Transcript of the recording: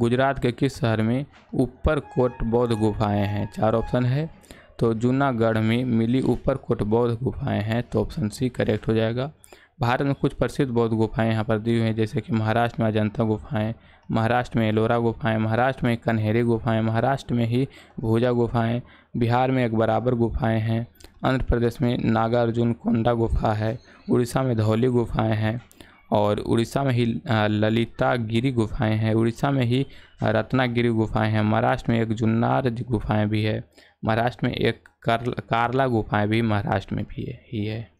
गुजरात के किस शहर में ऊपर कोट बौद्ध गुफाएं हैं चार ऑप्शन है तो जूनागढ़ में मिली ऊपर कोट बौद्ध गुफाएं हैं तो ऑप्शन सी करेक्ट हो जाएगा भारत में कुछ प्रसिद्ध बौद्ध गुफाएं यहाँ पर दी हुई हैं जैसे कि महाराष्ट्र में अजंता गुफाएं महाराष्ट्र में एलोरा गुफाएं महाराष्ट्र में कन्हेरी गुफाएं महाराष्ट्र में ही भूजा गुफाएं बिहार में एक बराबर गुफाएं हैं आंध्र प्रदेश में नागार्जुन कोंडा गुफा है उड़ीसा में धौली गुफाएं हैं और उड़ीसा में ही ललिता गिरी गुफाएं हैं उड़ीसा में ही रत्नागिरी गुफाएं हैं महाराष्ट्र में एक जुन्नार गुफाएं भी है महाराष्ट्र में एक कर, कारला गुफाएं भी महाराष्ट्र में भी है ही है